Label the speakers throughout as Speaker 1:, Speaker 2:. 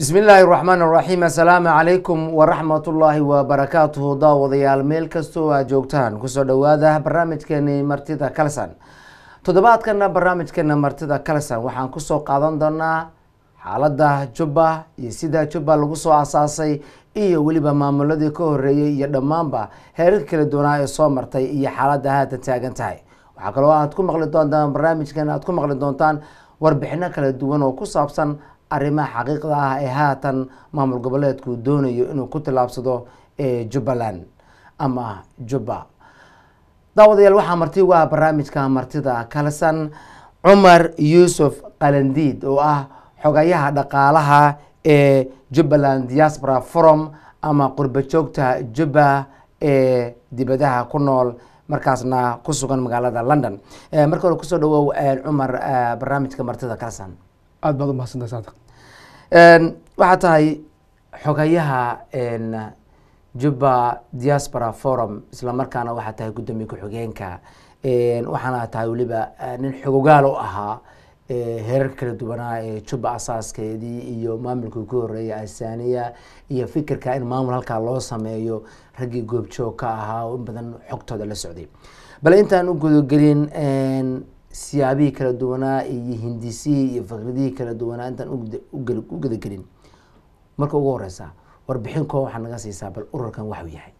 Speaker 1: bismi illaahi raxmaan raxiim assalaamu calaykum waraxmatullaahi wabarakaatuhu daawadayaal meel kastoo aad joogtaan kusoo dhawaada barnaamijkeeni martida kalsan toddobaadkana barnaamijkeena martida kalsan waxaan kusoo qaadan doonaa xaaladda jubba iyo sida jubba lagu soo asaasay iyo weliba maamuladii ka horeeyey iyo dhammaanba heerarka kala doonaa ee soo martay iyo xaaladda haatan taagan tahay waxaa kaloo aad ku maqli doontaan barnaamijkan aad ku maqli doontaan warbixino kala duwan oo ku saabsan arrimaha xaqiiqda ah ee haatan maamul goboleedku doonayo inuu ku tillaabsado jubbaland ama jubba daawadayaal waxaa marti waa barnaamijka martida kalasan cumar yuusuf qalandiid oo ah xogayaha dhaqaalaha ee jubbaland diaspora forum ama qurbajoogta jubba ee dibadaha ku nool markaasna ku sugan magaalada london marka hore kusoo dhawow cumar barnaamijka martida kalasan aad baad umahadsantay saadiq waxaa tahay xogayaha juba diaspora forum islamarkaana waxaa tahay gudoomiye ku-xigeenka waxaana tahay weliba eh, nin xogogaal u ahaa eh, heerarka kala duwanaa ee juba asaaskeedii iyo maamulkii ku horeeyay asaniya iyo fikirka in maamul halkaa loo sameeyo raggii goobjoog ka ahaa oo in badan xogtooda la socday bale intaan u gudagelin siyaabihii kala duwanaa iyo hindisihii iyo faqridihii kala duwanaa intaan u gudagelin marka ugu horeysa warbixin koo waxaa naga siisaa bal ururkan waxuu yahay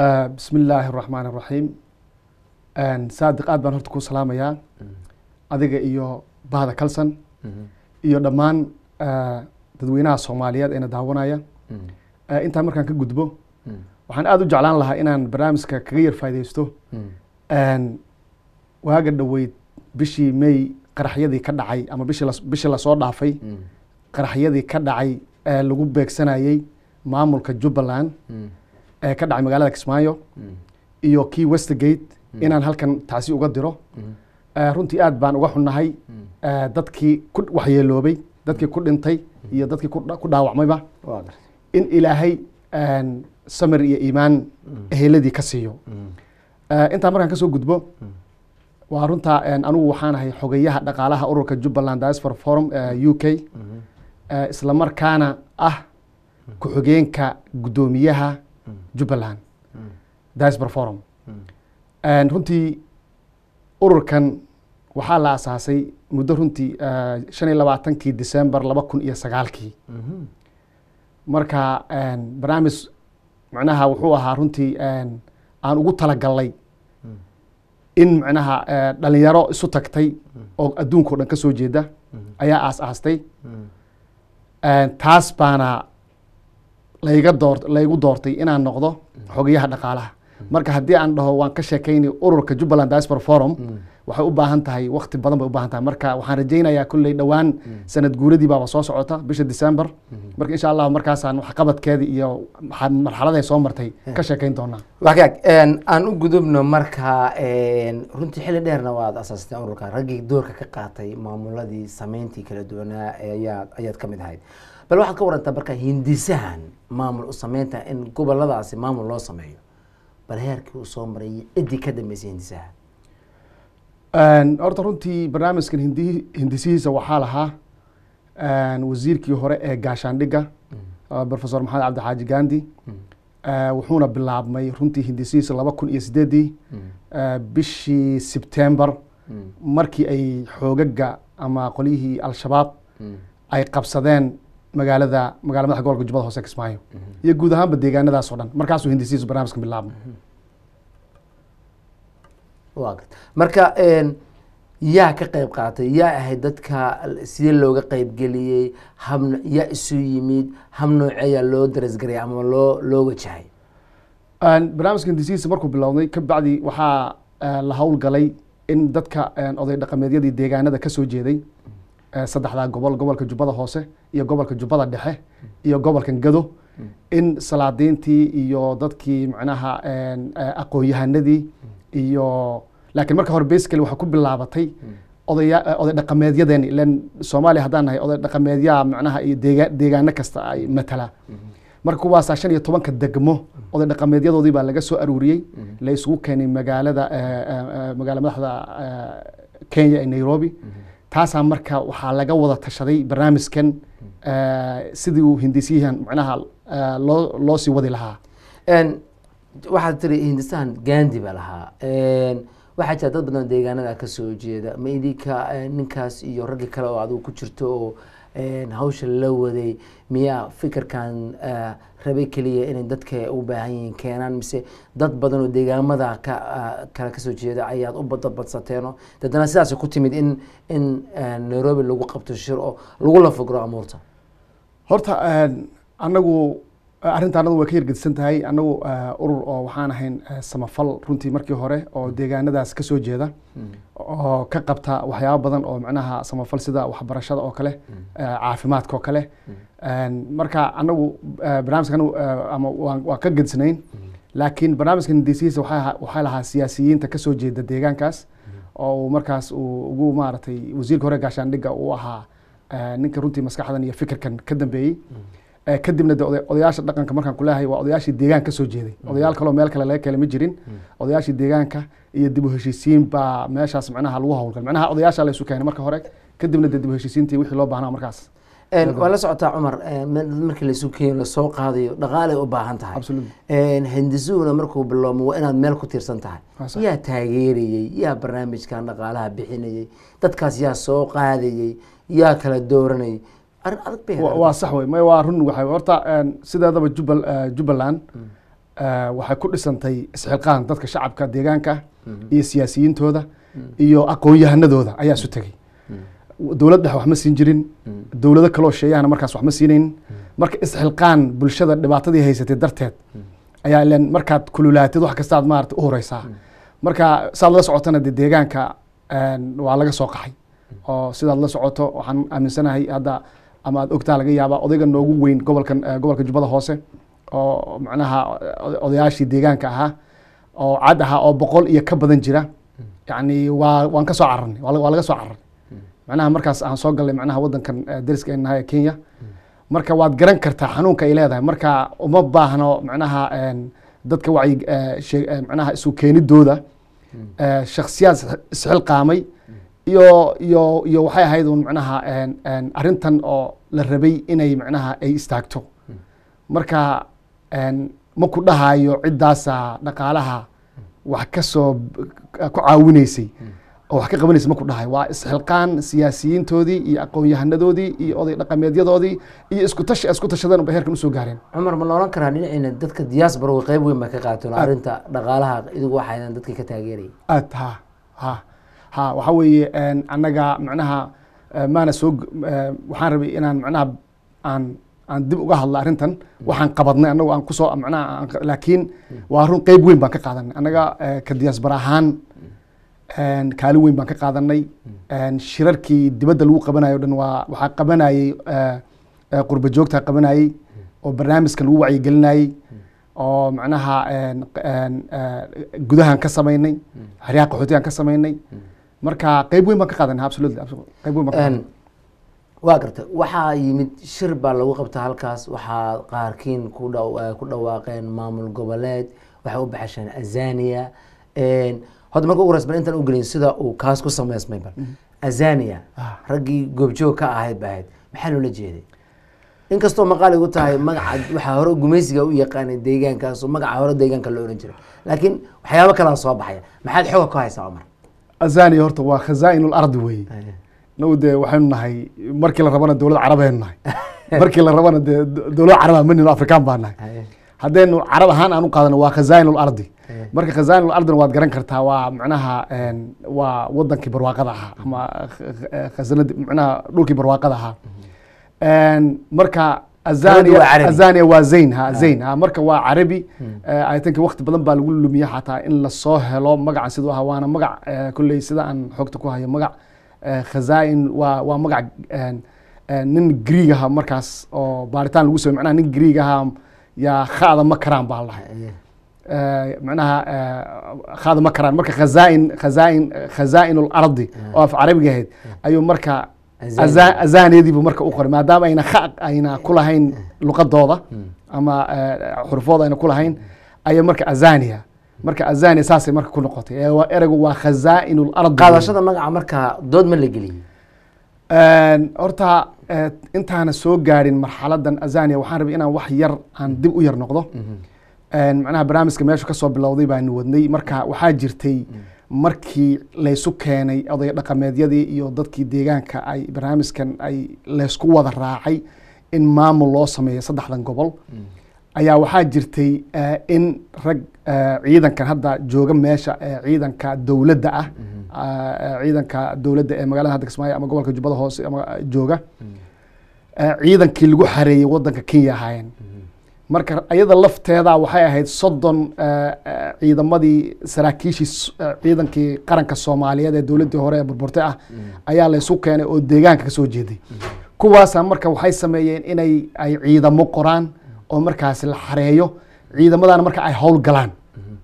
Speaker 1: ah, bismi illaahi raxmaan araxiim saadiq aad baan horta
Speaker 2: ku salaamayaa mm-hmm. adiga iyo bahda kalsan mm-hmm. iyo dhammaan ah, dadweynaha soomaaliyeed eena daawanaya mm-hmm. ah, intaan markaan ka gudbo waxaan aada u jeclaan lahaa inaan barnaamijka kaga yar faa'ideysto waaga dhoweyd bishii may qaraxyadii ka dhacay ama bishii lasoo dhaafay mm. qaraxyadii ka dhacay ee lagu beegsanayay maamulka jubbaland mm. ee ka dhacay magaalada kismaayo mm. iyo kii westergate inaan halkan taasi uga diro runtii aad baan uga xunnahay dadkii ku waxyeeloobay dadkii ku dhintay iyo dadkii ku dhaawacmayba in ilaahay samir iyo iimaan eheladii ka siiyo intaa markaan ka soo gudbo waa runtaa anugu waxaan ahay xogeyaha dhaqaalaha ururka jubbaland diaspora forum u k
Speaker 3: mm-hmm.
Speaker 2: isla markaana ah ku-xogeenka guddoomiyaha mm-hmm. jubbaland mm-hmm. diaspora forum runtii ururkan waxaa la asaasay muddo runtii shan iyo labaatankii december laba kun iyo sagaalkii marka barnaamij macnaha wuxuu ahaa runtii aan ugu talagalnay in micnaha eh, dhalinyaro isu tagtay mm. oo adduunka o dhan ka soo jeeda mm. ayaa aas aastay mm. eh, taas baana layga door laygu doortay inaan noqdo xogayaha dhaqaalaha marka haddii aan dhaho waan ka sheekaynay ururka jubbaland diaspora forum waxay u baahan tahay wakti badan bay u baahan tahay marka waxaan rajaynayaa kolley dhowaan mm. sanad guuradii baaba soo socota bisha december mm-hmm. marka insha allah markaasaan waxqabadkeedii iyo marxaladay soo martay eh. ka sheekayn doonaa waxkaag
Speaker 1: aan u gudubno marka runtii xilli dheerna waad asaasatay ururka raggii doorka ka qaatay maamuladii samayntii kala duwanaa ayaad ayaad ka mid ahayd bal waxaad ka warantaa marka hindisahan maamul u samaynta in goboladaasi maamul loo sameeyo bal heerkii uu soo maray iyo ciddii ka dambeysay hindisaha
Speaker 2: horta runtii barnaamijkan hindi hindisihiisa waxaa lahaa wasiirkii hore ee gaashaandhigga mm. uh, profesor maxamed cabdixaaji gandi mm. uh, wuxuuna bilaabmay runtii hindisihiisa laba kun iyo sideedii mm. uh, bishii sebtember markii ay xoogaga ama qolyihii al-shabaab ay qabsadeen magaalada magaala madaxa gobolka jubbada hoose kismaayo mm-hmm. iyo guud ahaanba deegaanadaasoo dhan markaasuu
Speaker 1: hindisihiisu barnamijkan bilaabmay mm-hmm marka yaa ka qayb qaatay yaa ahayd dadka sidee looga qeyb geliyey yaa isu yimid hab nooceeyaa loo darasgaraya ama loo loo wajahay
Speaker 2: barnaamijkan disiisa markuu bilowday kabacdi waxaa eh, la howlgalay in dadka oday dhaqameedyadii deegaanada kasoo jeeday eh, saddexdaa gobol gobolka jubbada hoose iyo gobolka jubbada dhexe iyo gobolkan gado hmm. in salaadiintii iyo dadkii macnaha eh, aqoon-yahanadii iyo laakiin marka hore basically waxaa ku bilaabatay hmm. odaya eh, oday dhaqameedyadeeni ilan soomaaliya haddaan nahay oday dhaqameedyaa macnaha iyo deegaano kasta ay matala hmm. marka kuwaasaa shan iyo tobanka degmo hmm. oday dhaqameedyadoodii baa laga soo aruuriyey la keenay magaalada eh, eh, magaala madaxda kenya ee nairobi taasaa marka waxaa laga wada tashaday barnaamijkan
Speaker 1: sidii uu hindisyahan macnaha loo loo sii wadi lahaa waxaad tiri hindisan gandi baa lahaa waxaa jira dad badan deegaanada kasoo jeeda ma idinka ninkaas iyo raggi kale oo adigu ku jirto oo hawsha la waday miyaa fikirkan e, rabay keliya inay dadka u baahan yihiin keenaan mise dad badan oo deegaamada ka e, kale kasoo jeeda ayaad u badbadsateeno dadana sidaas ku timid in in e, nairobi lagu qabto shir oo lagu lafaguro amuurta horta anagu arrinta anadu way ka yargedisan tahay anagu
Speaker 2: urur oo waxaan ahayn samafal runtii markii hore oo hmm. deegaanadaas kasoo jeeda hmm. oo ka qabta waxyaaba badan oo micnaha samafal sida waxbarashada oo kale hmm. caafimaadka oo kale marka anagu barnaamijka anagu ama waan ka gedisnayn laakiin barnaamijka nideysihiisa waxay lahaa siyaasiyiinta kasoo jeeda deegaankaas oo markaas uu ugu maaragtay wasiirka hore gaashaandhigga uu ahaa ninka runtii maskaxdan iyo fikirkan ka dambeeyey Eh, kadibna de odayaasha dhaqanka markaan kulahay waa odayaashii deegaan ka soo jeeday mm-hmm. odayaal kaloo meel kale laga kale ma jirin mm-hmm. odayaashii deegaanka iyo dib u heshiisiin baa meeshaas micnaha lagu hawlgal micnaha odayaasha la isu keenay marka hore kadibna de dib u heshiisiintii wixii loo baahnaa markaas waa
Speaker 1: la socotaa cumar markii laisu keenyo lasoo qaadayo dhaqaalay u baahan tahay hindisuhuna markuu bilowmo waa inaad meel ku tiirsan tahay ah. yaa taageerayey yaa barnaamijkan dhaqaalaha bixinayey dadkaas yaa soo qaadayey yaa kala dooranayay arin
Speaker 2: adag waa sax wey may waa run waxa horta eh, sideedaba jubbal eh, jubbaland hmm. eh, waxay ku dhisantay isxilqaan dadka shacabka deegaanka hmm. iyo siyaasiyiintooda hmm. iyo aqoon-yahanadooda ayaa isu tegey dowlad dhex wax siin jirin dowlado kaloo sheeyahana markaas wax ma siinaynin marka isxilqaan bulshada dhibaatadii haysatay darteed ayaa ilan markaad kululaatid wax kastaad maarata u horeysaa marka saad la socotana dee deegaanka waa laga soo qaxay oo sidaad la socoto waxaan aaminsanahay hadda ama aad ogtaan laga yaaba odayga noogu weyn gobolkan gobolka jubbada hoose oo macnaha odayaashii deegaanka ahaa oo cad ahaa oo boqol iyo ka badan jira yani waa waan ka soo cararnay waa laga soo cararnay macnaha markaas aan soo galnay macnaha wadankan dariska ay nahay kenya marka waad garan kartaa xanuunka ay leedahay marka uma baahno macnaha dadka wacyi macnaha isu keenidooda shaksiyaad isxilqaamay iyo iyo iyo waxay ahayd un manaha arintan oo la rabay inay manaha ay istaagto marka ma ku dhahayo ciddaasa dhaqaalaha wax kasoo ku caawinaysay oo wax ka qabanaysa ma ku dhahayo waa isxilqaan siyaasiyiintoodii iyo aqoon-yahanadoodii iyo oday dhaqameedyadoodii
Speaker 1: iyo isku tashi isku tashadeen bay heerkan usoo gaareen cumar ma loolan karaa dhinacina dadka diaspora qeyb weyn ba ka qaateen arrinta dhaqaalaha idigu waxaydan dadka ka taageeraya aad ha ha
Speaker 2: ha waxaa weeye annaga macnaha eh, maana soo eh, waxaan rabay inaan macnaha aan aan dib uga hadla arrintan waxaan qabadnay annagu aan kusoo macnaha laakiin waa run qeyb weyn baan ka qaadanay annaga eh, ka diyaasbar ahaan kaalin weyn baan ka qaadanay shirarkii dibadda lagu qabanayo o dhan waa waxaa qabanayey qurba joogtaa qabanayey oo barnaamijkan lagu wacyigelinayey oo macnaha gudahan ka samaynay xeryaha qaxootigaan ka samaynay
Speaker 1: marka qayb weyn baan ka qaadana waa garta waxaa yimid shir baa lagu qabta halkaas waxaa qaarkiin eh, ku dhawaaqeen maamul goboleed waxay u baxasheen azania hodda marka ugu rasban intaan ugelin sida uu kaas ku sameysmay bal mm-hmm. azania ah. raggii goobjoog ka ahayd ba ahayd maxaa loola jeeday inkastoo maqaali u tahay magaca waxaa hore gumaysiga u yaqaanay deegaankaas magaca hore deegaanka loo oran jiray laakiin waxyaabo kalaa soo baxaya maxaad xoga ku haysaa omar azania horta
Speaker 2: waa khazaain lardi weye nagu dee waxaynu nahay markii la rabana dowlad carabaynu nahay markii la rabana dee dowlad caraba manino afrikaan baa nahay haddaynu carab ahaan aan u qaadano waa khazaain lardi marka khazaain lardina waad garan kartaa waa micnaha waa wadankii barwaaqada ahaa ama khasanadi micnaha dhulkii barwaaqada ahaa mm-hmm. marka azania waa zayn ha ah. zayn ha marka waa carabi i hmm. eh, think wakti badan baa lagu lumiya xataa in lasoo helo magacan siduu ahaa waana magac eh, kolley sida aan xogta ku hayo magac eh, khazaa waa waa magac nin greeg aha markaas oo baaritaan lagu samey manaha nin greeg aha yaa khada ma karaan baa lahay manaha khada ma karaan marka khazaain khazaain khazaain lardi oo af carabiga ahayd ayuu marka azaniyadiibu marka u qoray maadaama ayna kha ayna ku lahayn luqadooda ama eh, xurufooda ayna ku lahayn ayaa marka azaniya marka azaniya saasay marka ku noqotay ereygu waa khazaain lard qaadashada magaca marka dood ma la geliyey horta eh, intaana soo gaarin marxaladan azaniya waxaan rabay inaan wax yar aan dib u yar noqdo mhm. macnaha barnaamijka meeshu kasoo bilowday baanu wadnay marka waxaa jirtay mhm markii laysu keenay oday dhaqameedyadii iyo dadkii deegaanka ay barnaamijkan ay laysku wada raacay in maamul loo sameeyo saddexdan gobol ayaa waxaa jirtay eh, in rag eh, ciidankan hadda jooga meesha eh, ciidanka dowladda ah ciidanka dowladda ee magaalada hadda kismaayo ama gobolka jubbada hoose ama jooga mm. ciidankii lagu xareeyey waddanka kenya ahaayeen marka iyada lafteeda waxay ahayd soddon eh, eh, ciidamadii saraakiishii eh, ciidankii qaranka soomaaliyeed ee dowladdii hore ee burburte ah mm. ayaa laysu keenay oo deegaanka ka soo jeeday kuwaasa marka waxay sameeyeen inay ay ciidamo qoraan oo markaasi la xareeyo ciidamadaana marka ay howlgalaan mm-hmm.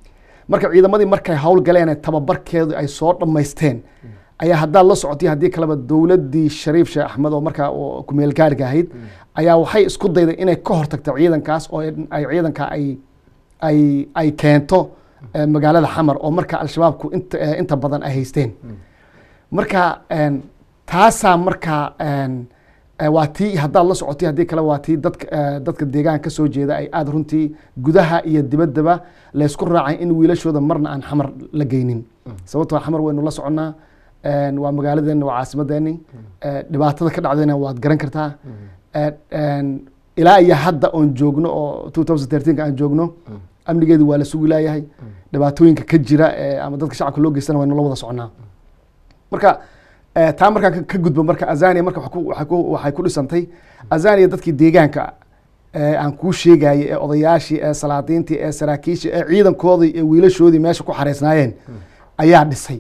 Speaker 2: marka ciidamadii markay howlgaleen tababarkeedu ay soo dhammaysteen mm ayaa haddaad la socotay haddii kaleba dowladdii shariif sheekh axmed oo markaa kumeelgaarga ahayd ayaa waxay isku dayday inay ka hortagto ciidankaas oo ay ciidanka ay ay ay keento eh, magaalada xamar oo marka al-shabaabku inta eh, inta badan ay haysteen marka eh, taasaa markaa waa tii haddaad la socotay haddii kale waa tii dadk dadka deegaan ka soo jeeda ay aada runtii gudaha iyo dibaddaba laysku raacay in wiilashooda marna aan xamar la geynin mm. sababtoo ah xamar waynu la soconaa waa magaaladeena waa caasimadeenni dhibaatada ka dhacdayna waad garan kartaa ilaa iyo hadda oon joogno oo two thousand ka aan joogno amnigeedu waa la sugi laayahay dhibaatooyinka ka jira ama dadka shacabka loo geystana waynu la wada soconaa marka taa markaan ka gudbo marka azania marka waxay ku dhisantay azania dadkii deegaanka aan kuu sheegayay ee odayaashii ee salaadiintii ee saraakiishii ee ciidankoodii ee wiilashoodii meesha ku xareysnaayeen ayaa dhisay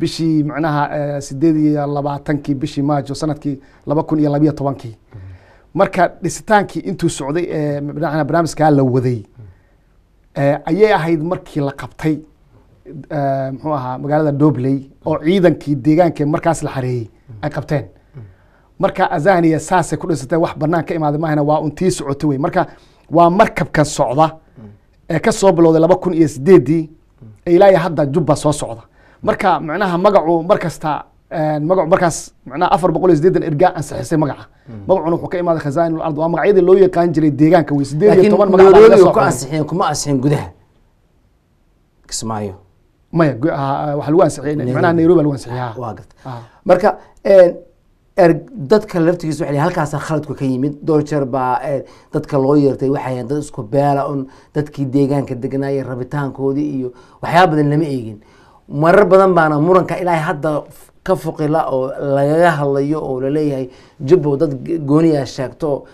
Speaker 2: bishii manaha eh, sideed iyo labaatankii bishii maajo sanadkii laba kun iyo labiyo tobankii mm-hmm. marka dhisitaankii intuu socday ee eh, barnaamijkaa la waday eh, ayay ahayd markii la qabtay muxuu ahaa magaalada dobley oo ciidankii deegaanka markaas la xareeyey ay mm-hmm. qabteen mm-hmm. marka azania saasay ku dhisatee wax banaan ka imaaday maahana waa untii socota wey marka waa markabkan socda ee kasoo bilowday laba kun iyo sideedii ilaa iyo hadda jubba soo socda marka micnaha magacu markasta magacu markaas micnaha afar boqol iyo sideetan ergaa ansixisay magaca hmm. magacuna wuxuu ka imaaday khazaain ulard waa magacyadii loo yaqaan jiray deegaanka wey sideed iyo toban magac ku
Speaker 1: kuma ansixin gudaha kismaayo maya ah, ah,
Speaker 2: waxa lagu ansixiyey micnaha nairobi lagu ansixiyaa
Speaker 1: ah. marka er, dadka laftigiisa waxay halkaasaa khaladku ka yimid doojeer baa dadka loo yeertay waxay dad isku beela un dadkii deegaanka deganaa iyo rabitaankoodii iyo waxyaaba badan lama eegin marar badan baana muranka ilaahay hadda ka fuqila oo lagaga hadlayo oo laleeyahay jubbow dad gooniyaa sheegto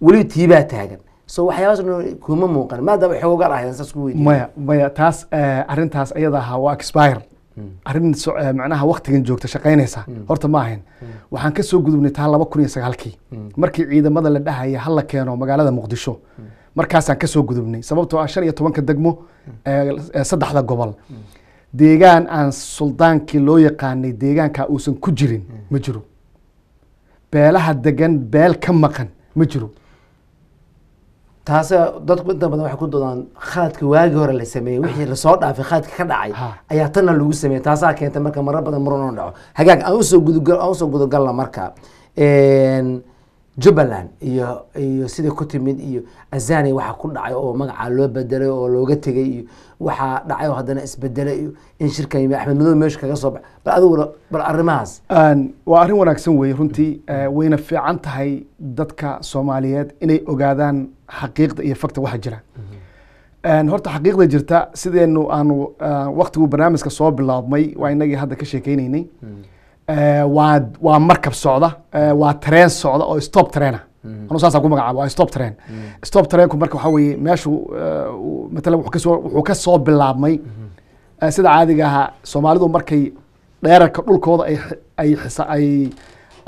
Speaker 1: weliba tiibaa taagan so waxyaabaas kuma muuqan maadaama xoogaa ahayd saas ku weydiin maya
Speaker 2: maya taas eh, arrintaas iyada ahaa waa expire hmm. arrin eh, macnaha waktigan joogta shaqaynaysa hmm. horta ma ahayn
Speaker 3: hmm. waxaan
Speaker 2: ka gudubnay taa laba kun iyo sagaalkii markii ciidamada la dhahaya hal keeno magaalada muqdisho markaasaan ka gudubnay sababtoo ah shan iyo tobanka degmo eh, saddexda gobol deegaan aan suldaankii loo yaqaanay deegaankaa uusan ku jirin hmm. ma jiro beelaha degan beel ka maqan ma jiro
Speaker 1: taase dadku inta badan waxay ku doodaan khaladka waagii hore la sameeyey wixii lasoo dhaafay khaladka ka dhacay ayaa tanna lagu sameeyey taasaa keentay marka marar badan muran oo dhaco hagaag aan usoo gudgal aan usoo gudagalna marka jubbaland iyo iyo sida ku timid iyo azania waxaa ku dhacay oo magacaa loo bedelay oo looga tegay iyo waxaa dhacay oo haddana isbedelay iyo in shirkan yimi axmed madow meesha kaga soo baxa bal adiguna bal arrimahaas waa arrin wanaagsan weeye runtii eh, wayna fiican tahay dadka
Speaker 2: soomaaliyeed inay ogaadaan xaqiiqda iyo fagta waxa jira mm-hmm. horta xaqiiqda jirta sideenu aanu ah, waktigu barnaamijka soo bilaabmay waa inagii hadda ka sheekeynaynay mm-hmm. Eh, waa waa markab socda eh, waa train socda oo stop traina mm-hmm. anu saasa ku magacaaba waa stop train mm-hmm. stop trainku marka waxaa weye meeshu eh, matalan wuxuu ka bilaabmay mm-hmm. sida caadiga ahaa soomaalidu markay dheerarka dhulkooda ay ay ay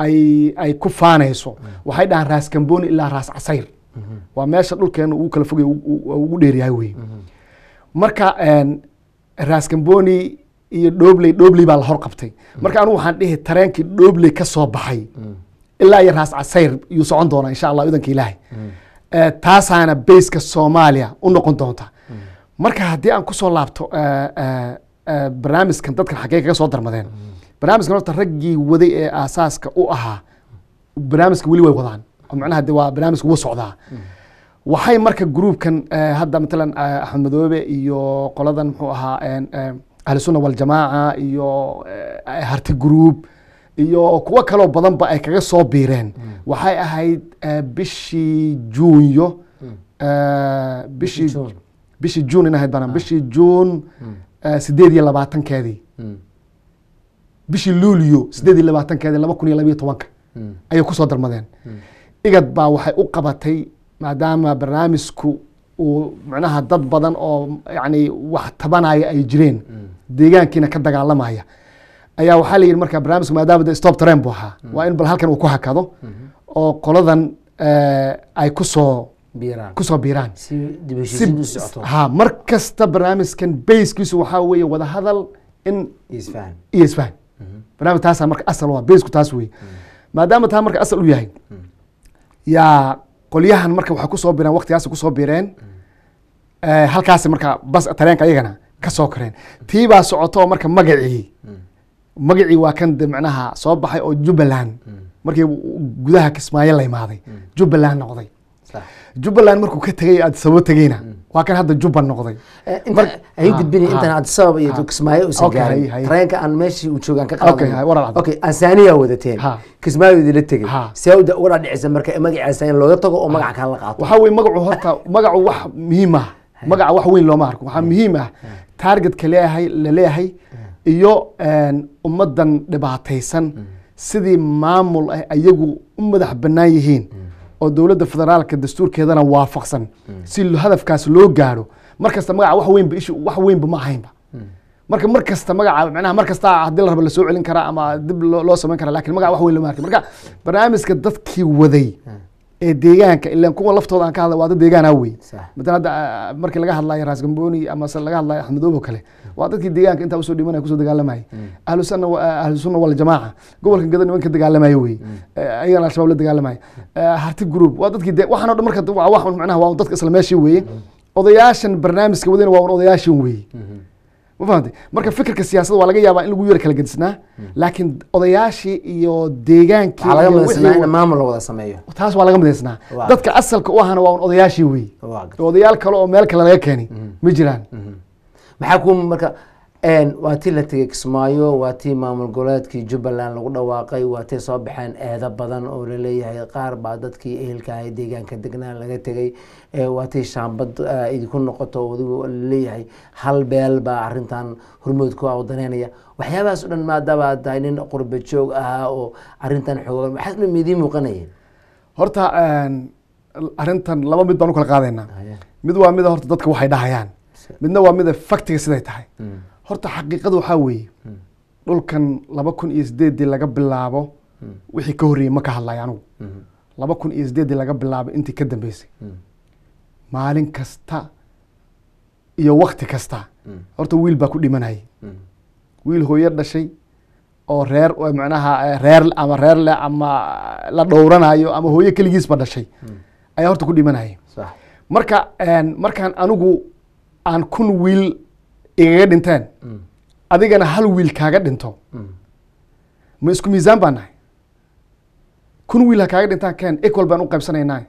Speaker 2: ay ay ku faanayso waxay dhahaan raas kamboni ilaa raas casayr waa meesha dhulkeena ugu kala fogay ugu dheeryahay wey marka raas kamboni iyo dhobley dhobley baa la hor qabtay marka anu waxaan dhihi tareenkii dhobley ka baxay ilaa iyo raas casayr yuu socon doonaa insha allah idanka ilaahay mm. eh, taasaana bayska soomaaliya u noqon doonta mm. marka haddii aan kusoo laabto eh, eh, barnaamijkan dadkan xaggee kaga soo darmadeen mm. barnaamijkan horta raggii waday ee aasaaska u ahaa barnaamijka weli way wadaan macnaha de waa barnaamijka uga socdaa waxay marka gruubkan hadda matalan axmed madoobe iyo qoladan muxuu ahaa ahlusunna waljamaaca iyo eh, harti group iyo kuwo kaloo badanba ay kaga soo biireen mm. waxay ahayd bishii eh, juunyo bishii juun inahayd mm. eh, bana bishii juun ah. mm. sideed iyo labaatankeedii bishii luulyo sideed iyo labaatankeedii laba kun iyo labayo tobanka ayay kusoo darmadeen igad baa waxay u qabatay maadaama barnaamijku uu micnaha dad badan oo yani wax tabanaya ay jireen deegaankiina ka dagaalamaya ayaa waxaa layidhi marka barnaamijka maadaama stop tren buu ahaa mm-hmm. waa in bal halkan uu ku hakado mm-hmm. oo qoladan eh, ay kusoo kusoo biiraan ha mar kasta barnaamijkan bayskiisu waxaa weeye wada in iyo isfahan mm-hmm. barnaamij taasaa marka asal waa baysku taas weye maadaama taa marka asal u yahay yaa qolyahan marka waxay kusoo biireen waktigaas kusoo biireen halkaasi marka bas tareenka ayagana kasoo koreen tii baa socoto oo marka magacii magacii waa kan de micnaha soo baxay oo jubbaland markii gudaha kismaayo la imaaday jubbaland noqday jubbaland markuu ka tegay addisababo tegeyna waa kan hadda jubban noqday eh,
Speaker 1: ah, gudbin ah. intaan addisababa iyo ah. kismaayo uusan gaarin tareenka aan meeshii uu joogaan ka qaadanayo ansaaniya wadateen kismaayoodii la tegey sawda uga dhadhicisa marka magaci ansaniya looga tago oo magaca kale la qaato waxaa weye magacu horta magacu wax muhiim ah magaca wax weyn looma arko
Speaker 2: waxaa muhiim ah taargetka leeahay laleeyahay iyo ummaddan dhibaataysan hmm. sidii maamul ah ayagu u madax bannaan yihiin hmm. oo dowladda federaalka dastuurkeedana waafaqsan hmm. si hadafkaas loo gaaro markasta magaca wax weynba ishu wax weynba ma ahaynba marka markasta kasta magaca manaha mar haddii la rabo lasoo celin karaa ama dib loo samayn karaa lakin magaca wax weyn looma arkin marka barnaamijka dadkii waday ee deegaanka ilan kuwa laftooda aan ka hadlay waa dad deegaana wey matalan hadda ah, markii laga hadlayo raas amase laga hadlayo axmedoobo kale waa dadkii deegaanka intaa usoo dhimanaya kusoo dagaalamayay mm. ahlusunna ah, ahlusunna waljamaaca gobolkan gada niman ka dagaalamayo wey mm. eh, ayagana al-shabaab la dagaalamaya eh, harti group waa dadkii waxaan o dhan marka wax macnaha waa dadka isla meeshii weye mm. odayaashan barnaamijka wadayna waa un odayaashan weye mm-hmm ma fahamtay marka fikirka siyaasadda waa laga yaabaa in lagu yar kala gedisanaa laakiin odayaashii iyo deegaankii taas waa laga midaysnaa dadka
Speaker 1: asalka u ahana waa un odayaashii weeye odayaal kale oo meel kale laga keenay mm-hmm. ma jiraan mm-hmm. maxaa ku marka waa tii la tegey kismaayo waa tii maamul goboleedkii jubbaland lagu dhawaaqay waa tii soo baxeen eedo badan oo laleeyahay qaar baa dadkii ehelkaaha deegaanka degnaa laga tegey waa tii shaambad idinku noqoto wadiba laleeyahay hal beel baa arrintan hormoodku a danaynaya waxyaabahaas o dhan maadabaa tahay nin qurba ahaa oo arintan xoogan waxaas dhan miidiin muuqanayeen horta
Speaker 2: arintan laba mid baan u kala qaadaynaa ah, mid waa mida horta dadka waxay dhahayaan midna waa mida factiga siday tahay hmm horta xaqiiqada waxaa weeye hmm. dhulkan laba kun iyo sideeddii laga bilaabo hmm. wixii ka horreeyey ma ka hadlay anugu hmm. laba kun iyo sideeddii laga bilaabo intii ka dambeysay maalin kasta iyo wakti kasta horta wiil baa ku dhimanayay wiil hooyo dhashay oo reer macnaha eh, reer ama reer leh ama eh, la dhowranayo ama hooyo keligiisba dhashay ayaa horta ku dhimanaya marka eh, markaan anigu aan kun wiil igaga dhinteen adigana hal wiil kaaga dhinto ma isku miisaan baan nahay kun wiil ha kaaga dhintaan keen equal baan u qaybsanaynaa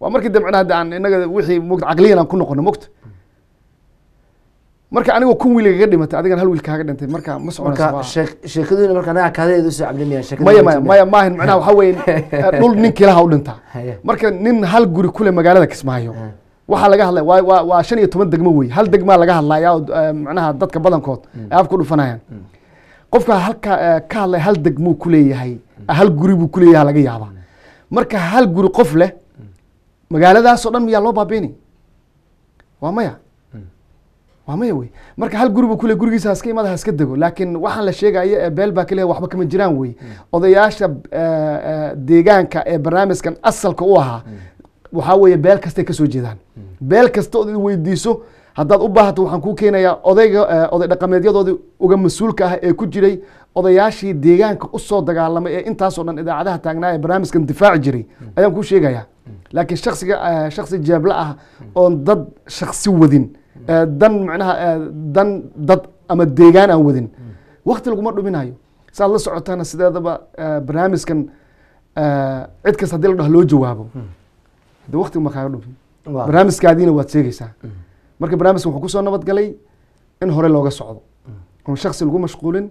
Speaker 2: waa markii damcina hadda aan inaga wixii mota caqliyan aan ku noqono mogta marka anigoo kun wiil igaga dhimatay adigan hal wiil kaaga dhintay marka ma soconaysheekaduna marka
Speaker 1: anaga maahin macnaha waxaa weye dhul nin kilaha
Speaker 2: u dhintaa marka nin hal guri kule magaalada kismaayo waxaa laga hadlaya wa waa shan iyo toban degmo wey hal degmaa laga hadlaya oo manaha dadka badankood mm. ay afku dhufanayaan mm. qofka halka ka hadlaya hal degmuu kuleeyahay mm. hal guri buu kuleeyaha laga yaaba marka hal guri qof leh magaaladaasoo dhan miyaa loo baabeeni waa maya waa maya wey marka hal guribu kule gurigiisa haska imaada haska dego laakiin waxaan la sheegaya beel baa kaleeya waxba kama jiraan wey odayaasha deegaanka ee barnaamijkan asalka u ahaa waxaa weeye beel kastay kasoo jeedaan hmm. beel kasta ood weydiiso haddaad u baahato waxaan kuu keenayaa odayga eh, oday dhaqameedyadoodii uga mas-uulka ah ee ku jiray odayaashii deegaanka usoo dagaalamay ee intaasoo dhan idaacadaha taagnaa ee barnaamijkan difaaci jiray hmm. ayaan kuu sheegayaa hmm. laakiin shaksiga eh, shaksi jeebla ah oon dad shaksi wadin eh, dan manaha dan dad ama deegaan aan wadin wakti laguma dhuminayo saaad la socotaana sideedaba barnaamijkan cid kasta hadii la dhaho loo jawaabo d watigu ma kaaga dhufin barnaamijkaadiina waad sheegaysaa mm. marka barnamijka wuxuu kusoo nabadgalay in hore looga socdo mm. oon shaksi lagu mashquulin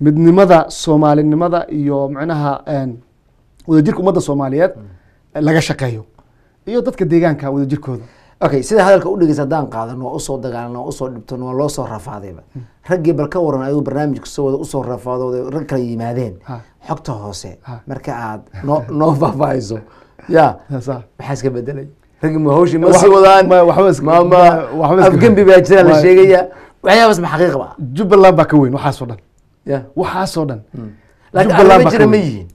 Speaker 2: midnimada soomaalinimada iyo macnaha wadajirka ummadda soomaaliyeed
Speaker 1: mm. laga shaqeeyo iyo dadka deegaanka wadajirkooda okay sida hadalka udhegeysa haddaan qaadano waa usoo dagaalano waa usoo dhibtano waa loo soo rafaadayba raggii bal ka waran ayuu barnaamijka soo wada usoo rafaadooda rag kala yimaadeen xogta hoose marka aada no noo faahfaahayso ya maxaa iska bedelay raggi ma hawshii ma sii
Speaker 2: wadaan afgembi baa jira la sheegaya waxyaabas ma xaqiiq ba jubbaland baa ka weyn waxaasoo dhan ya waxaasoo dhan hmm. laakiin jira ma yihiin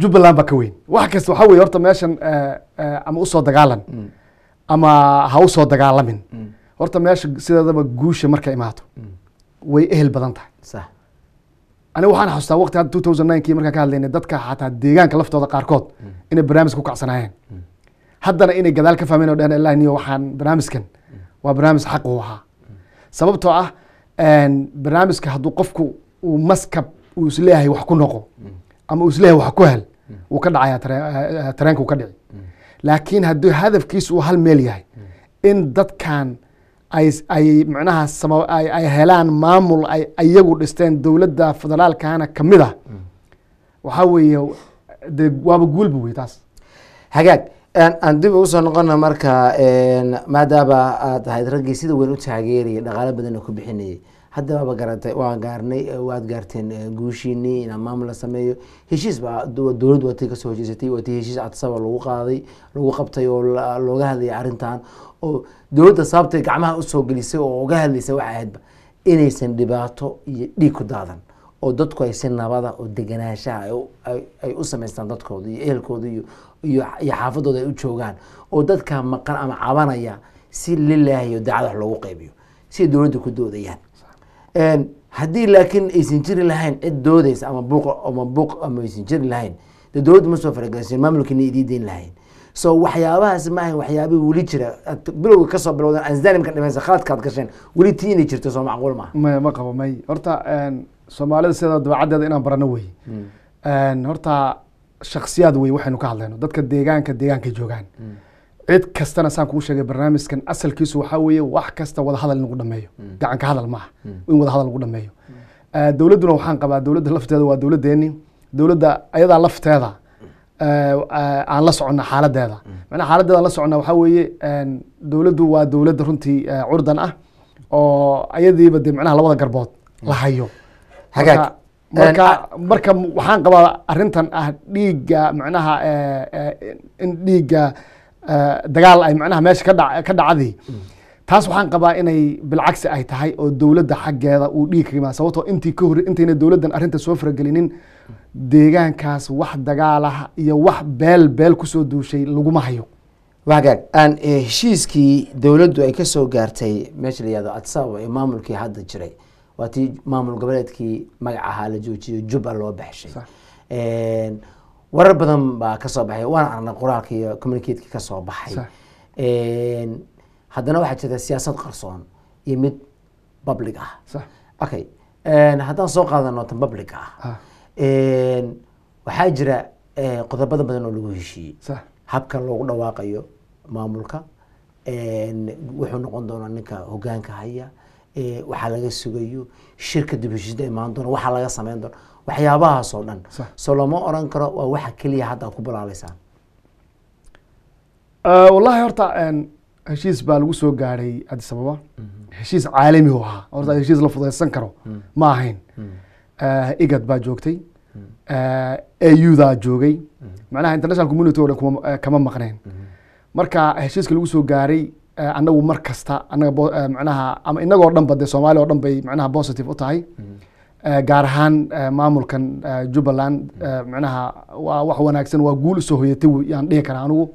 Speaker 2: jubbaland baa ka weyn wax kasta waxaa weye horta meeshan eh, eh, ama usoo dagaalan hmm. ama ha usoo dagaalamin hmm. horta meesha sideedaba guusha marka imaato way ehel badan tahay aniga waxaan xasuustaa waqti hadda two thousand nine markaan ka hadlaynay dadka xataa deegaanka laftooda qaarkood inay barnaamij ku kacsanaayeen haddana inay gadaal ka fahmeen oo dheheen ilah niyo waxaan barnaamijkan waa barnaamij xaq uu ahaa sababtoo ah barnaamijka hadduu qofku uu maskab uu isleeyahay wax ku noqo ama uu isleeyahay wax ku hel wuu ka dhacayaa tareenka uu ka dhici laakiin haddii hadafkiisu uu hal meel yahay in dadkan ay micnaha ay helaan maamul ay iyagu dhisteen
Speaker 1: dowladda federaalkana kamid mid ah
Speaker 2: waxaa weeye de waaba guulba wey taas
Speaker 1: hagaag aan dib ugu soo noqona marka maadaaba aad ahayd raggii sida weyn u taageerayay dhaqaalo badanna ku bixinayay haddaba ba garata waan gaarnay waad gaarteen guushiinii inaan maamul la sameeyo heshiis ba dowladdu waatay kasoo heshiisatay waatay heshiis cadsaba lagu qaaday lagu qabtay oo looga hadlaya arrintan oo dowladda sababtay gacmaha usoo gelisay oo uga hadlaysa waxay ahaydba inaysan dhibaato iyo dhiig ku daadan oo dadku ay si nabada oo deganaanshaha ay u samaystaan dadkooda iyo ehelkooda iyo iyo xaafadooda ay u joogaan oo dadka maqan ama cabanaya si lilaahi iyo daacad wax loogu qaybiyo siay dowladda ku doodayaan haddii laakiin aysan jiri lahayn cid doodaysa ama buuq ama buuq ama aysan jiri lahayn de dowladda ma soo faragelsin maamulkiina idii lahayn so waxyaabahaas maahan waxyaabihii weli jira bilowga kasoo bilowdan anzanimka dhimaysa khaladkaad gasheen weli tii inay jirto soo macquul maaha may ma qabo may horta
Speaker 2: soomaalida sida dabeecaddeeda inaan barano wey hmm. horta shaksiyaad wey waxaynu ka hadlayno dadka deegaanka deegaanka joogaan hmm cid kastana saan kuu sheegay barnaamijkan asalkiisu waxaa weeye wax kasta wada hadal in lagu dhameeyo hmm. gacanka hadal maaha hmm. in wada hadal lagu dhameeyo hmm. dowladduna waxaan qabaa dowladda lafteeda waa dowladdeeni dowladda ayadaa lafteeda aan la socona xaaladeeda macnaha xaaladeeda la socona waxaa weeye dowladdu waa dowladda runtii curdan ah oo ayadiiba dee macnaha labada garbood la hayo hagaag marka marka waxaan qabaa arrintan ah dhiigga macnaha in dhiigga dagaal ay macnaha meesha ka dhacdii taas waxaan qabaa inay bilcagsi ay tahay oo dowladda xaggeeda uu dhiig ka yimaad sababtoo intii ka hor intayna dowladdan arrinta soo faragelinin deegaankaas wax dagaalaha iyo wax beel
Speaker 1: beel kusoo duushay laguma hayo waa aan eh, heshiiskii dowladdu ay kasoo gaartay meesha la yihahdo adsaabo ee maamulkii hadda jiray waa tii maamul goboleedkii magacahaa la joojiyo juba loo baxshay warar badan baa kasoo baxay waan aragnay qoraalka iyo communicateka kasoo baxay haddana waxaa jirta siyaasad qarsoon iyo mid public ah okay haddaan soo qaadano tan public ah, ah. waxaa jira eh, qodobada badan oo lagu heshiiyey habka loogu dhawaaqayo maamulka wuxuu noqon doonaa ninka hogaanka haya eh, waxaa laga sugayo shirka dib heshiisda imaan doona waxaa laga samayn doona waxyaabahaasoo dhan so lama oran karo waa waxa keliya hadda ku bilaabeysaa
Speaker 2: wallahi horta heshiis baa lagu soo gaadhay addis ababa mhm. heshiis caalami u ahaa horta mhm. heshiis la fudaysan karo mhm. ma ahayn igad baa joogtay audaa joogay macnaha international community o dhan kama maqneen marka heshiiska lagu soo gaaray annagu mar kasta anaga macnaha ama inagoo dhan ba dee soomaaliya o dhan bay macnaha positive u tahay Eh, gaar ahaan eh, maamulkan eh, jubbaland micnaha waa wax wanaagsan waa guul usoo hoyatay yaan dhihi karaa anigu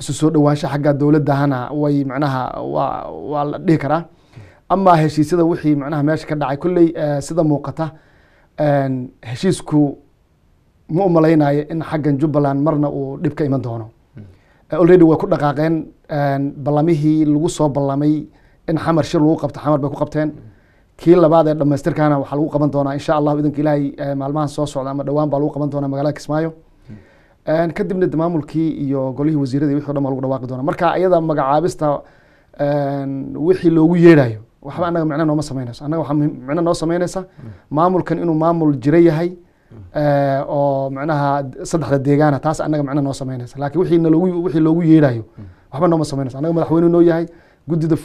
Speaker 2: isu soo dhowaansha xagga dowladdahana way micnaha waa waa la dhihi karaa ama heshiisyada wixii micnaha meesha ka dhacay kolley sida muuqata heshiisku ma umalaynayo in xaggan jubbaland marna uu dhib ka iman doono already way ku dhaqaaqeen ballamihii lagu soo ballamay in xamar shir lagu qabto xamar bay ku qabteen kii labaad ee dhamaystirkaana waxaa lagu qaban doonaa insha allahu idanka ilaahay maalmahan soo socda ama dhawaan baa lagu qaban doonaa magaalada kismaayo kadibna maamulkii iyo golihii wasiiradii wixi o dhan baa lagu dhawaaqi doonaa marka iyada magacaabista wixii loogu yeedhayo waxba annaga micno nooma samaynayso annaga waxaa micno noo samaynaysa maamulkan inuu maamul jira yahay oo macnaha saddexda deegaana taas annaga micno noo samaynaysa laakiin wixii naloogu wixii loogu yeedhayo waxba nooma samaynayso annaga madaxweyne noo yahay
Speaker 1: guddida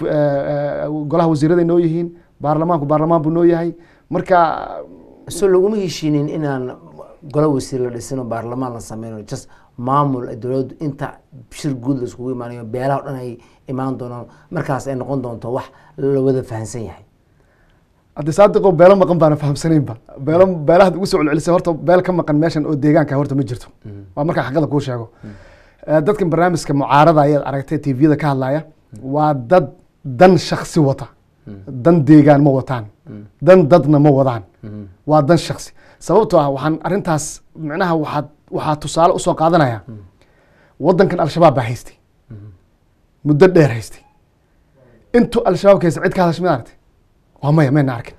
Speaker 1: golaha wasiiraday noo yihiin baarlamaanku baarlamaan buu noo yahay marka soo laguma heshiinin inaan golo wasiir la dhisino baarlamaan la sameyno just maamul dowladdu inta shir guud laiskugu imaanayo beelaha o dhan ay imaan doonaan markaas ay noqon doonto wax la wada fahamsan yahay haddi saadiqo beelo maqan baana
Speaker 2: fahamsanaynba beelo beelahaad ugu soo celcelisay horta beel ka maqan meeshan oo deegaanka horta ma jirto mm. waa markaa xaqada kuu sheego mm. eh, dadkan barnaamijka mucaarada ayaad aragtay tviyada ka hadlaya mm. waa dad dan shaksi wata dan deegaan ma wataan dan dadna ma wadaan waa dan shaksi sababto ah waxaan arintaas micnaha waaad waxaa tusaale usoo qaadanaya wadankan al-shabaab baa haystay muddo dheer haystay intuu al-shabaab ka haystay cid ka hadasha mid aragtay waa maya mayna arkin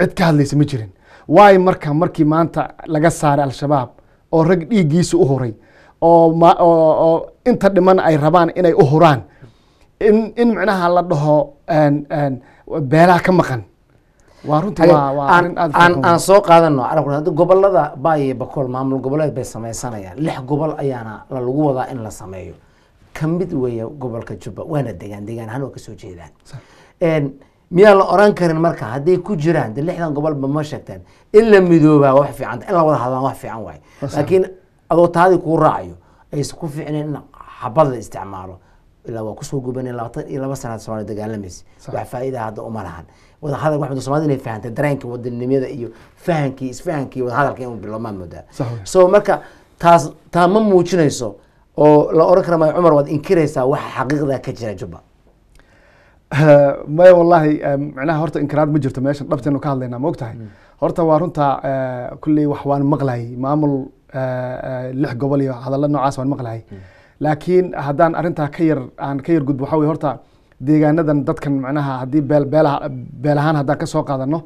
Speaker 2: cid ka hadlaysa ma jirin waayo marka markii maanta laga saaray al-shabaab oo rag dhiiggiisa u horay oo oo inta dhiman ay rabaan inay u horaan in
Speaker 1: in macnaha la dhaho beelaha ka maqan waa runtii soo qaadano gobolada baay bakool maamul goboleed bay sameysanayaan lix gobol ayaana lagu wadaa in la sameeyo kamid weeya gobolka jubba waana degaan degaan ahaan waa kasoo jeedaan miyaa la oran karin marka hadday ku jiraan de lixdan gobolba ma sheegteen in la midoobaa wax fiicanta in la wada hadlaan wax fiican waaye laakiin adoo kuu raacayo aysan ku fiicnayn in xabada la isticmaalo ilaa waa kusoo gubanay labaatan iyo laba sanaad soomaali dagaalamaysa wax faa'iida hadda uma lahan wadahadal waxmadu soomaalida inay fahantay dareenka wadanimada iyo fahankii isfahankii wadahadalka inuu bilowmaa moodaa so marka taas taa ma muujinayso oo la oran kara maayo cumar waad inkiraysaa waxa xaqiiqdaa ka jira jubba
Speaker 2: maya wallahi micnaha horta inkiraar ma jirto meeshan dhabteenu ka hadlaynaa ma ogtahay mm. horta waa runta eh, kulley wax waan maqlayay maamul eh, eh, lix gobol iyo hadalla noocaas waan maqlayay mm laakiin haddaan arintaa ka yar aan ka yar gudbo waxa wey horta deegaanadan dadkan manaha haddii beel beelaha haddaan ka soo qaadano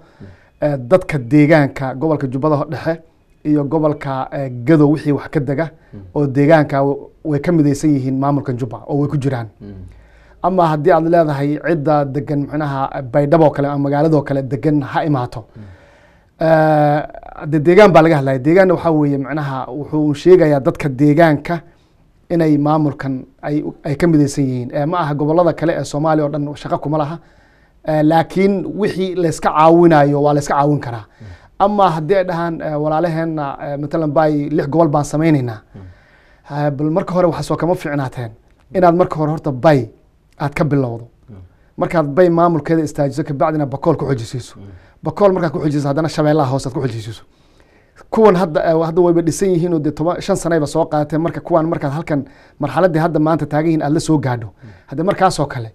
Speaker 2: eh, dadka deegaanka gobolka jubbada dhexe iyo gobolka eh, gadow wixii wax ka dega oo deegaanka way ka midaysan yihiin maamulkan jubba oo way ku jiraan ama haddii aad leedahay cidda degan manaha eh, baydhaboo kale ama magaaladoo kale degan ha imaato de deegaan baa laga hadlaya deegaanna waxaa weeye manaha wuxuu sheegayaa dadka deegaanka inay maamulkan ay ka midaysan yihiin eh, ma aha gobolada kale ee soomaaliya o dhan shaqo kuma laha eh, laakiin wixii layska caawinayo waa layska caawin karaa hmm. ama haddii ay dhahaan eh, walaalaheenna matalan by lix gobol baan samaynaynaa hmm. bal marka hore waxaa kama fiicnaateen inaad marka hore horta bay aad ka bilowdo hmm. markaad bay maamulkeeda istaajiso kabacdina bakool ku xojisiiso bakool markaad ku xojisiso haddana shabeellaha hoosaad ku xojisiiso kuwan hadda eh, hadda wayba dhisan yihiin oo dee sanayba soo qaateen marka kuwaan markaad halkan marxaladdii hadda maanta taagayihin aada la soo gaadho hadde markaasoo kale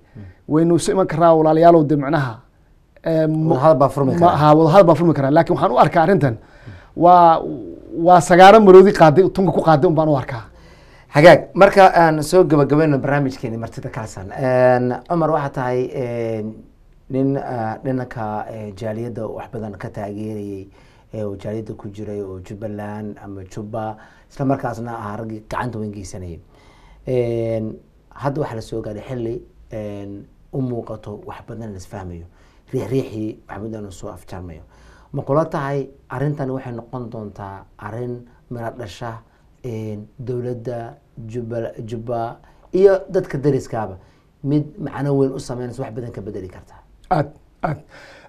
Speaker 2: waynu isu iman karaa walaalayaalow dee macnaha eh, wadahada baa furmi karaa lakin waxaan u arkaa arrintan waa waa sagaaro maroodi qaaday tunka ku qaaday un
Speaker 1: baan u arkaa hagaag marka aan soo gabagabayno barnaamijkeeni martida kaasan cumar waxaa tahay nin ah, dhananka eh, jaaliyadda wax badan ka taageerayay ee wajaariyada ku jiray oo jubbaland ama jubba islamarkaasna markaasna ahaa raggii gacanta wengeysanayay hadda waxaa lasoo gaadhay xilli u muuqato wax badan laisfahmayo riixriixii wax badan soo afjarmayo ma kula tahay arintani waxay noqon doontaa arin mira dhasha dowladda jubba jubba iyo dadka dariskaaba mid macno weyn u sameynaysa wax badan ka bedeli kartaa
Speaker 2: aad aad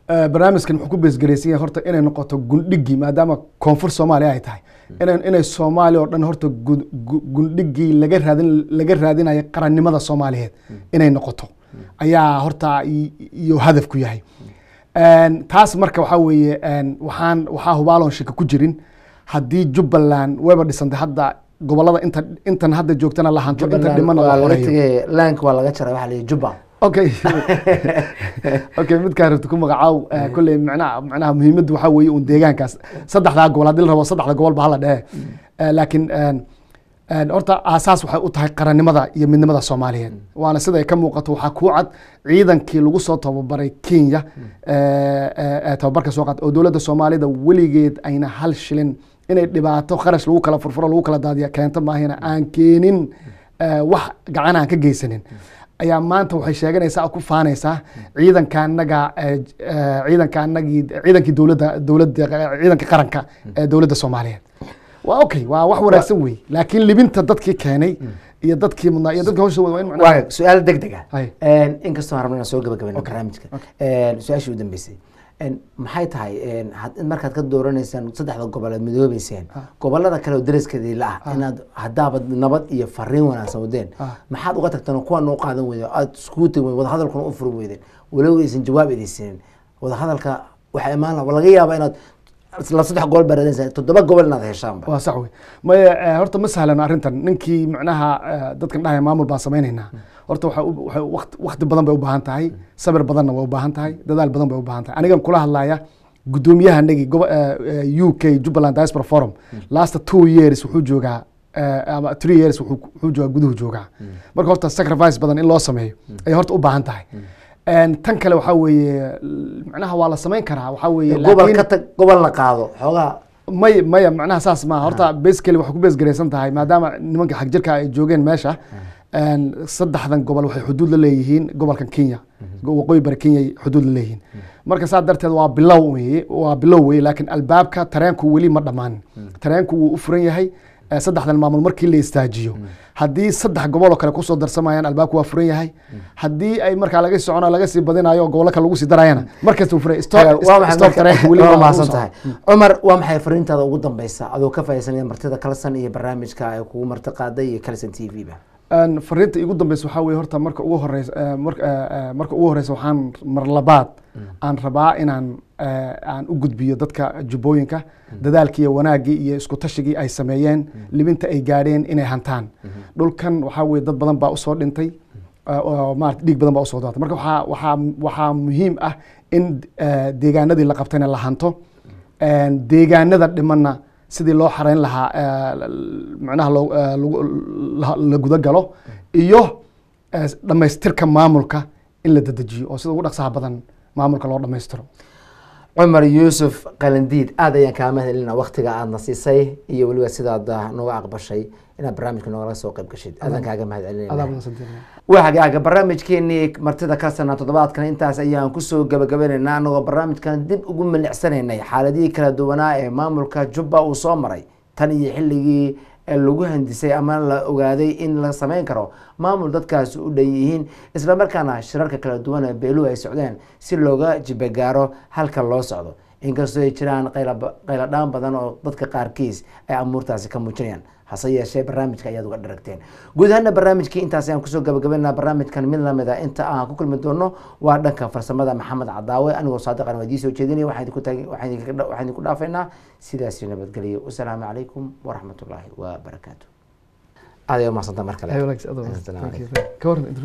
Speaker 2: Eh, barnaamijkan wuxuu ku beesgaraysan yahay horta inay noqoto gundhigii maadaama koonfur soomaaliya ay tahay inay soomaaliya oo dhan horta gundhigii laga raadin laga raadinayo qarannimada soomaaliyeed inay noqoto ayaa horta iyo hadafku yahay taas marka waxaa weeye waxaan waxaa hubaaloon shika ku jirin haddii jubbaland wayba dhisantay hadda gobolada inta intan hadda joogtana lahanto inta dhimana
Speaker 1: laanka waa laga jara waxa la jubbaland
Speaker 2: okay okay midkaan rabta ku magacaaw eh, eh. kolley manaha manaha muhiimadda waxaa weeye un deegaankaas saddexdaa gobol haddii la rabo saddexda gobol hala dhehe mm. eh, laakiin horta aasaas waxay u tahay qarannimada iyo midnimada soomaaliyeed mm. waana sida ay ka muuqato waxaa kuu cad ciidankii lagu soo tababaray kenya mm. tababarka soo qaata oo dowladda soomaalida weligeed ayna hal shilin inay dhibaato kharash lagu kala furfuro lagu kala daadiya keento maahayna aan keenin wax gacan ka geysanin ayaa maanta waxay sheeganaysaa ku faanaysaa ciidanka anaga eh, eh, ciidanka anagii ciidankii dowladda dowladda eh, ciidanka qaranka ee dowladda Soomaaliyeed waa okay waa wax wanaagsan weey
Speaker 1: laakiin libinta dadkii keenay iyo dadkii mudnaa iyo dadkii hawsha wada waa su'aal degdeg ah in kastoo soo gabagabayno barnaamijka su'aashii u dambeysay maxay tahay markaad ka dooranaysaan saddexda goboleed midoobeyseen ah. gobolada kale oo dariskeediila ah, ah inaad haddaabad nabad iyo fariin wanaagsan wadeen ah. maxaad uga tagteen kuwa noo qaadan weyde aad iskuu tag wadahadalkuna u furi weyden walow aysan jawaab idinsiinin wadahadalka waxaa imaan laga yaaba inaad saddex gobol baa toddoba gobol inaad heshaanba waa sax wey maya eh, horta ma
Speaker 2: sahlan arrintan ninkii macnaha eh, dadkan dhahaya maamul baa samaynaynaa horta wakti badan bay ubaahan tahay sabir badanna way ubaahan tahay dadaal badan bay ubaahan tahay anigan kula hadlaya gudoomiyaha nagi eh, eh, u k jubbaland diaspora forum last two years wuxuu joogaa eh, ama three years wuxuu joogaa guduhu joogaa marka horta sacrifice badan in loo sameeyo ayay horta u baahan tahay tan kale waxaa weeye macnaha waa la samayn karaa waxaa weeye gobol ka tag gobol la qaado xoogaa may maya macnaha saas maaha horta ah. basically waxay ku bees garaysan tahay maadaama nimanka xagjirka ay joogeen meesha saddexdan gobol waxay xuduud la leeyihiin gobolkan kenya waqooyi mhm. bari kenya xuduud la leeyihiin mhm. marka saa darteed waa bilow weye waa bilow weye laakiin albaabka tareenku weli ma dhammaanin mhm. tareenku wuu u furan yahay eh, saddexdan maamul markii la istaajiyo haddii saddex gobol oo kale kusoo darsamayaan albaabku waa furan yahay haddii ay
Speaker 1: markaa laga socon laga sii badinayo gobollo kale lagu sii darayana markasta hmm. cumar waa maxay fariintaada ugu dambaysa adoo ka fahaysanaya martida kalsan iyo barnaamijka ay kugu martiqaaday iyo kalsan t v ba fariinta igu dambeysa waxaa weye horta marka ugu horeysa eh,
Speaker 2: eh, eh, marka ugu horeysa waxaan mar labaad mm. aan rabaa inaan aan u gudbiyo dadka jubbooyinka mm. dadaalkiiyo wanaaggii iyo isku tashigii ay sameeyeen mm. libinta ay gaadheen inay hantaan mm-hmm. dhulkan waxaa weye dad badan baa usoo dhintay oo maarata dhiig badan baa usoo daatay marka waxaa waxaa waxaa muhiim ah in deegaanadii la qabtayna la hanto deegaanada dhimanna sidii loo xareyn lahaa eh, manaha eh, la gudagalo iyo eh, dhammaystirka maamulka
Speaker 1: in la dedejiyo oo sida ugu dhaqsaha badan maamulka loo dhammaystiro cumar yuusuf qalandiid aada ayaan kaa mahadcelina waktiga aadna siisay iyo weliba sidaad ah, nooga aqbashay inaad barnaamijka noogala soo qayb gashid aadaan kaaga mahadcelina waagaaga barnaamijkeenii martida ka sana toddobaadkan intaas ayaan kusoo gabagabaynaynaa anagoo barnaamijkan dib ugu milicsanaynay xaaladihii kala duwanaa ee maamulka jubba uu soo maray tan iyo xilligii lagu handisay ama la ogaaday in la samayn karo maamul dadkaasi u dhan yihiin islamarkaana shirarka kala duwan ee beeluu ay socdeen si looga jibagaaro halka loo socdo inkastoo ay jiraan dhaan badan oo dadka qaarkiis ay amuurtaasi ka muujinayaan hase yeeshee barnaamijka ayaad uga dharagteen guud ahaana barnaamijkii intaasi aan kusoo gabagabaynaa barnaamijkan mid lamida ah inta aan ku kulmi doono waa dhanka farsamada maxamed cadaawe anigoo saadiqan waa idiin soo jeedinaya waxaan idinku dhaafaynaa sidaasi nabadgeliyo wasalaamu calaykum waraxmatullaahi wa barakaatu aad ay umahadsanta mar kale